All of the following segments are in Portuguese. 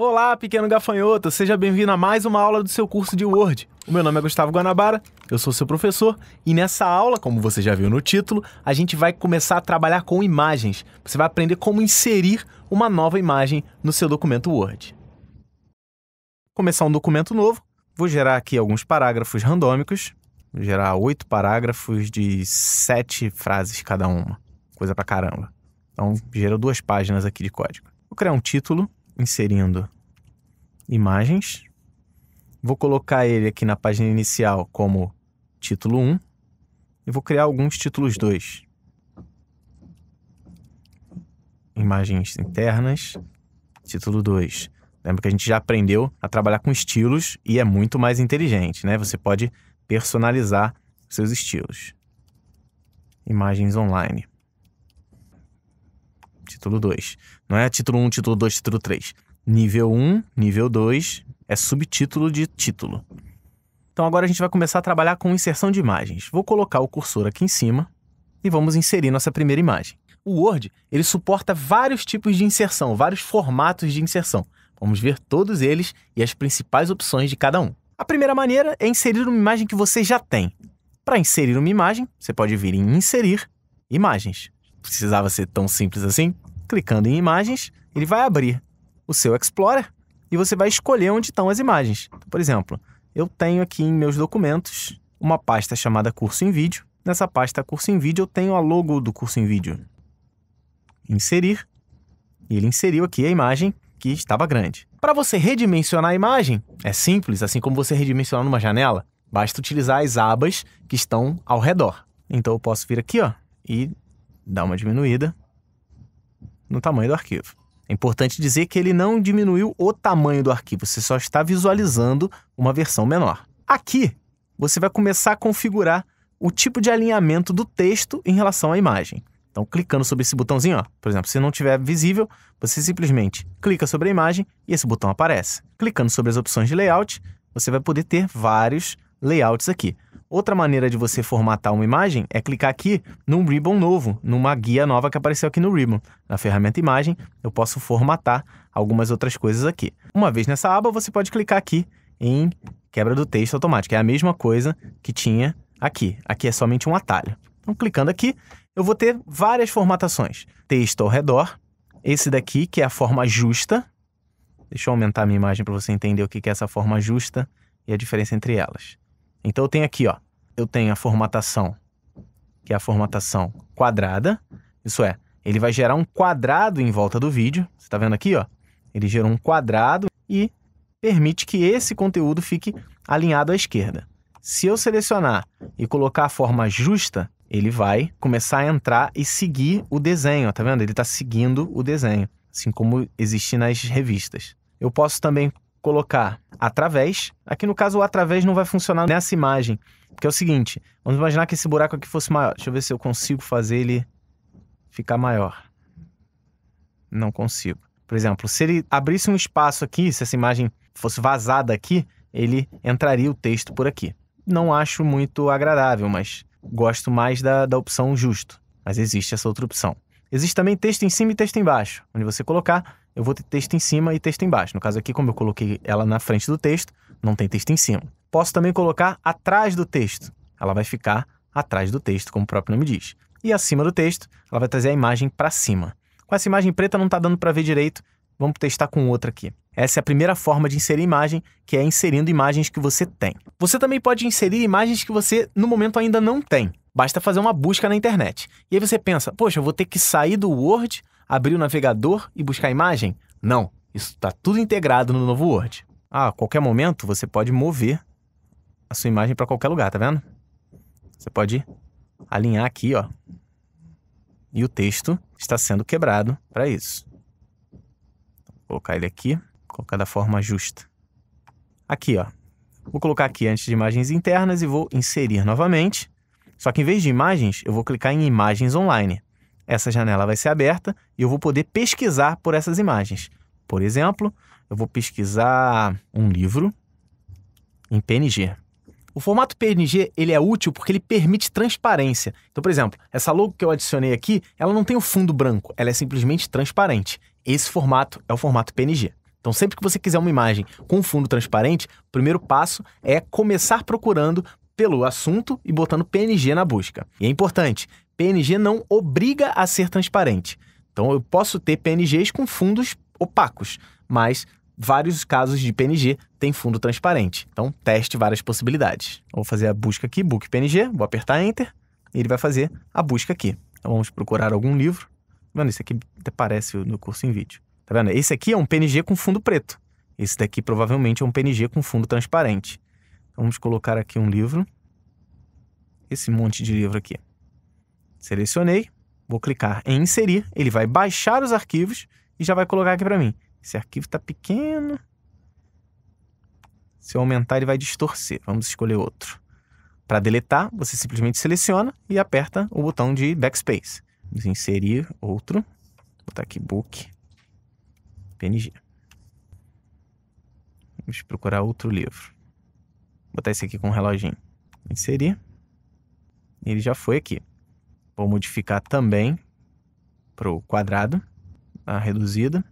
Olá, pequeno gafanhoto, seja bem-vindo a mais uma aula do seu curso de Word. O meu nome é Gustavo Guanabara, eu sou seu professor e nessa aula, como você já viu no título, a gente vai começar a trabalhar com imagens. Você vai aprender como inserir uma nova imagem no seu documento Word. Começar um documento novo, vou gerar aqui alguns parágrafos randômicos, vou gerar oito parágrafos de sete frases cada uma, coisa pra caramba. Então, gera duas páginas aqui de código. Vou criar um título inserindo imagens. Vou colocar ele aqui na página inicial como título 1 e vou criar alguns títulos 2. Imagens internas, título 2. Lembra que a gente já aprendeu a trabalhar com estilos e é muito mais inteligente, né? Você pode personalizar seus estilos. Imagens online título 2. Não é título 1, um, título 2, título 3. Nível 1, um, nível 2 é subtítulo de título. Então agora a gente vai começar a trabalhar com inserção de imagens. Vou colocar o cursor aqui em cima e vamos inserir nossa primeira imagem. O Word, ele suporta vários tipos de inserção, vários formatos de inserção. Vamos ver todos eles e as principais opções de cada um. A primeira maneira é inserir uma imagem que você já tem. Para inserir uma imagem, você pode vir em Inserir, Imagens precisava ser tão simples assim. Clicando em imagens, ele vai abrir o seu Explorer e você vai escolher onde estão as imagens. Então, por exemplo, eu tenho aqui em meus documentos uma pasta chamada curso em vídeo. Nessa pasta curso em vídeo eu tenho a logo do curso em vídeo. Inserir. E ele inseriu aqui a imagem que estava grande. Para você redimensionar a imagem, é simples, assim como você redimensionar numa janela, basta utilizar as abas que estão ao redor. Então eu posso vir aqui ó, e dá uma diminuída no tamanho do arquivo. É importante dizer que ele não diminuiu o tamanho do arquivo, você só está visualizando uma versão menor. Aqui, você vai começar a configurar o tipo de alinhamento do texto em relação à imagem. Então, clicando sobre esse botãozinho, ó, por exemplo, se não tiver visível, você simplesmente clica sobre a imagem e esse botão aparece. Clicando sobre as opções de layout, você vai poder ter vários layouts aqui. Outra maneira de você formatar uma imagem é clicar aqui num ribbon novo, numa guia nova que apareceu aqui no ribbon. Na ferramenta imagem, eu posso formatar algumas outras coisas aqui. Uma vez nessa aba, você pode clicar aqui em quebra do texto automático. É a mesma coisa que tinha aqui. Aqui é somente um atalho. Então, clicando aqui, eu vou ter várias formatações. Texto ao redor, esse daqui que é a forma justa. Deixa eu aumentar a minha imagem para você entender o que é essa forma justa e a diferença entre elas. Então eu tenho aqui, ó, eu tenho a formatação, que é a formatação quadrada. Isso é, ele vai gerar um quadrado em volta do vídeo. Você está vendo aqui, ó? Ele gerou um quadrado e permite que esse conteúdo fique alinhado à esquerda. Se eu selecionar e colocar a forma justa, ele vai começar a entrar e seguir o desenho, Está vendo? Ele está seguindo o desenho, assim como existe nas revistas. Eu posso também colocar através. Aqui no caso, o através não vai funcionar nessa imagem, porque é o seguinte, vamos imaginar que esse buraco aqui fosse maior. Deixa eu ver se eu consigo fazer ele ficar maior. Não consigo. Por exemplo, se ele abrisse um espaço aqui, se essa imagem fosse vazada aqui, ele entraria o texto por aqui. Não acho muito agradável, mas gosto mais da, da opção justo. Mas existe essa outra opção. Existe também texto em cima e texto embaixo, onde você colocar eu vou ter texto em cima e texto embaixo. No caso aqui, como eu coloquei ela na frente do texto, não tem texto em cima. Posso também colocar atrás do texto. Ela vai ficar atrás do texto, como o próprio nome diz. E acima do texto, ela vai trazer a imagem para cima. Com essa imagem preta não está dando para ver direito, vamos testar com outra aqui. Essa é a primeira forma de inserir imagem, que é inserindo imagens que você tem. Você também pode inserir imagens que você, no momento, ainda não tem. Basta fazer uma busca na internet. E aí você pensa, poxa, eu vou ter que sair do Word abrir o navegador e buscar a imagem? Não, isso está tudo integrado no novo Word. Ah, a qualquer momento você pode mover a sua imagem para qualquer lugar, tá vendo? Você pode alinhar aqui, ó. E o texto está sendo quebrado para isso. Vou colocar ele aqui, colocar da forma justa. Aqui, ó. Vou colocar aqui antes de imagens internas e vou inserir novamente. Só que em vez de imagens, eu vou clicar em imagens online essa janela vai ser aberta e eu vou poder pesquisar por essas imagens. Por exemplo, eu vou pesquisar um livro em PNG. O formato PNG ele é útil porque ele permite transparência. Então, por exemplo, essa logo que eu adicionei aqui, ela não tem o um fundo branco, ela é simplesmente transparente. Esse formato é o formato PNG. Então, sempre que você quiser uma imagem com fundo transparente, o primeiro passo é começar procurando pelo assunto e botando PNG na busca. E é importante, PNG não obriga a ser transparente. Então eu posso ter PNGs com fundos opacos, mas vários casos de PNG tem fundo transparente. Então teste várias possibilidades. Vou fazer a busca aqui, book PNG, vou apertar enter e ele vai fazer a busca aqui. Então vamos procurar algum livro. Mano, esse aqui até parece no curso em vídeo. Tá vendo? Esse aqui é um PNG com fundo preto. Esse daqui provavelmente é um PNG com fundo transparente. Vamos colocar aqui um livro. Esse monte de livro aqui. Selecionei, vou clicar em inserir, ele vai baixar os arquivos e já vai colocar aqui para mim. Esse arquivo está pequeno. Se eu aumentar, ele vai distorcer. Vamos escolher outro. Para deletar, você simplesmente seleciona e aperta o botão de backspace. Vamos inserir outro. Vou botar aqui book PNG. Vamos procurar outro livro botar esse aqui com um reloginho. Inserir. Ele já foi aqui. Vou modificar também para o quadrado, a reduzida.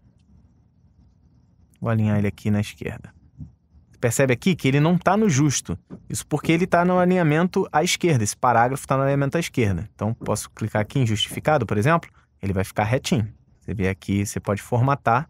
Vou alinhar ele aqui na esquerda. Percebe aqui que ele não está no justo. Isso porque ele está no alinhamento à esquerda. Esse parágrafo está no alinhamento à esquerda. Então, posso clicar aqui em justificado, por exemplo. Ele vai ficar retinho. Você vê aqui, você pode formatar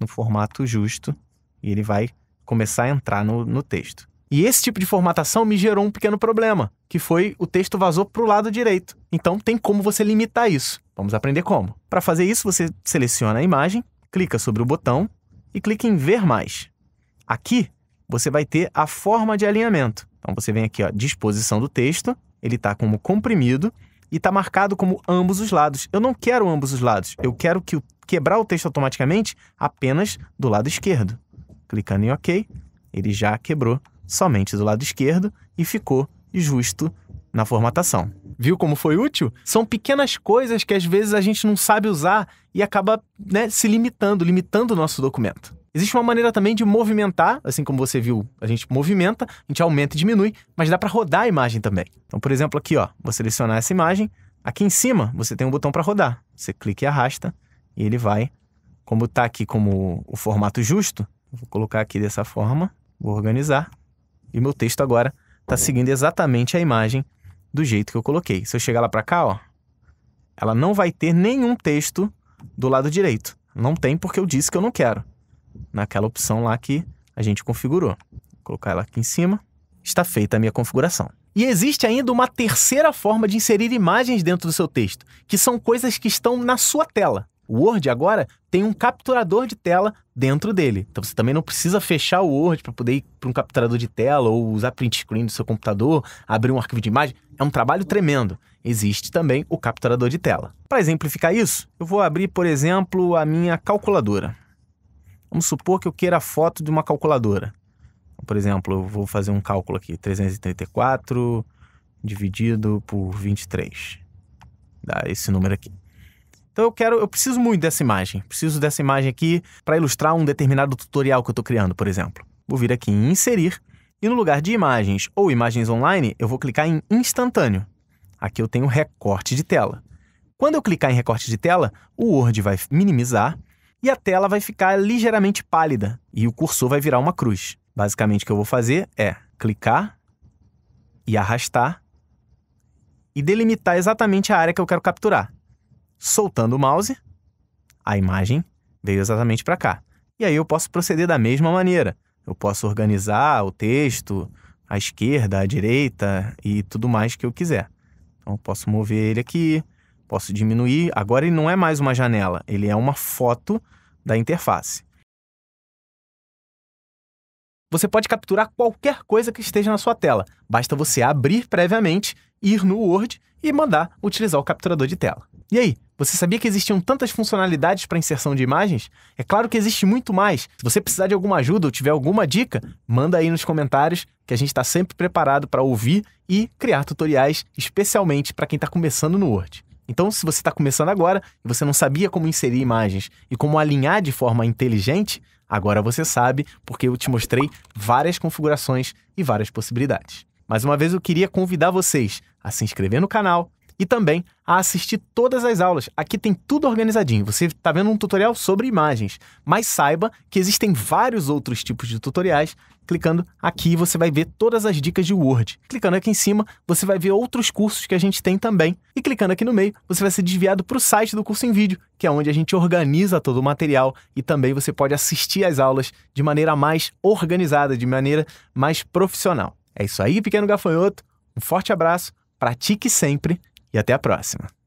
no formato justo e ele vai começar a entrar no, no texto. E esse tipo de formatação me gerou um pequeno problema, que foi o texto vazou para o lado direito. Então tem como você limitar isso. Vamos aprender como. Para fazer isso, você seleciona a imagem, clica sobre o botão e clica em Ver Mais. Aqui você vai ter a forma de alinhamento. Então você vem aqui, ó, disposição do texto, ele está como comprimido e está marcado como ambos os lados. Eu não quero ambos os lados, eu quero que quebrar o texto automaticamente apenas do lado esquerdo. Clicando em OK, ele já quebrou somente do lado esquerdo e ficou justo na formatação. Viu como foi útil? São pequenas coisas que às vezes a gente não sabe usar e acaba né, se limitando, limitando o nosso documento. Existe uma maneira também de movimentar, assim como você viu, a gente movimenta, a gente aumenta e diminui, mas dá para rodar a imagem também. Então, por exemplo, aqui, ó, vou selecionar essa imagem, aqui em cima você tem um botão para rodar. Você clica e arrasta e ele vai, como está aqui como o formato justo, vou colocar aqui dessa forma, vou organizar, e meu texto agora está seguindo exatamente a imagem do jeito que eu coloquei. Se eu chegar lá para cá, ó, ela não vai ter nenhum texto do lado direito. Não tem porque eu disse que eu não quero. Naquela opção lá que a gente configurou. Vou colocar ela aqui em cima. Está feita a minha configuração. E existe ainda uma terceira forma de inserir imagens dentro do seu texto, que são coisas que estão na sua tela. O Word agora tem um capturador de tela dentro dele. Então você também não precisa fechar o Word para poder ir para um capturador de tela ou usar print screen do seu computador, abrir um arquivo de imagem. É um trabalho tremendo. Existe também o capturador de tela. Para exemplificar isso, eu vou abrir, por exemplo, a minha calculadora. Vamos supor que eu queira a foto de uma calculadora. Então, por exemplo, eu vou fazer um cálculo aqui: 334 dividido por 23. Dá esse número aqui. Então eu quero, eu preciso muito dessa imagem. Preciso dessa imagem aqui para ilustrar um determinado tutorial que eu estou criando, por exemplo. Vou vir aqui em inserir e no lugar de imagens ou imagens online, eu vou clicar em instantâneo. Aqui eu tenho recorte de tela. Quando eu clicar em recorte de tela, o Word vai minimizar e a tela vai ficar ligeiramente pálida e o cursor vai virar uma cruz. Basicamente o que eu vou fazer é clicar e arrastar e delimitar exatamente a área que eu quero capturar soltando o mouse, a imagem veio exatamente para cá. E aí eu posso proceder da mesma maneira. Eu posso organizar o texto à esquerda, à direita e tudo mais que eu quiser. Então eu posso mover ele aqui, posso diminuir. Agora ele não é mais uma janela, ele é uma foto da interface. Você pode capturar qualquer coisa que esteja na sua tela. Basta você abrir previamente, ir no Word e mandar utilizar o capturador de tela. E aí, você sabia que existiam tantas funcionalidades para inserção de imagens? É claro que existe muito mais. Se você precisar de alguma ajuda ou tiver alguma dica, manda aí nos comentários que a gente está sempre preparado para ouvir e criar tutoriais especialmente para quem está começando no Word. Então, se você está começando agora e você não sabia como inserir imagens e como alinhar de forma inteligente, Agora você sabe, porque eu te mostrei várias configurações e várias possibilidades. Mais uma vez eu queria convidar vocês a se inscrever no canal e também a assistir todas as aulas. Aqui tem tudo organizadinho. Você está vendo um tutorial sobre imagens, mas saiba que existem vários outros tipos de tutoriais. Clicando aqui, você vai ver todas as dicas de Word. Clicando aqui em cima, você vai ver outros cursos que a gente tem também. E clicando aqui no meio, você vai ser desviado para o site do curso em vídeo, que é onde a gente organiza todo o material e também você pode assistir as aulas de maneira mais organizada, de maneira mais profissional. É isso aí, pequeno gafanhoto. Um forte abraço, pratique sempre e até a próxima!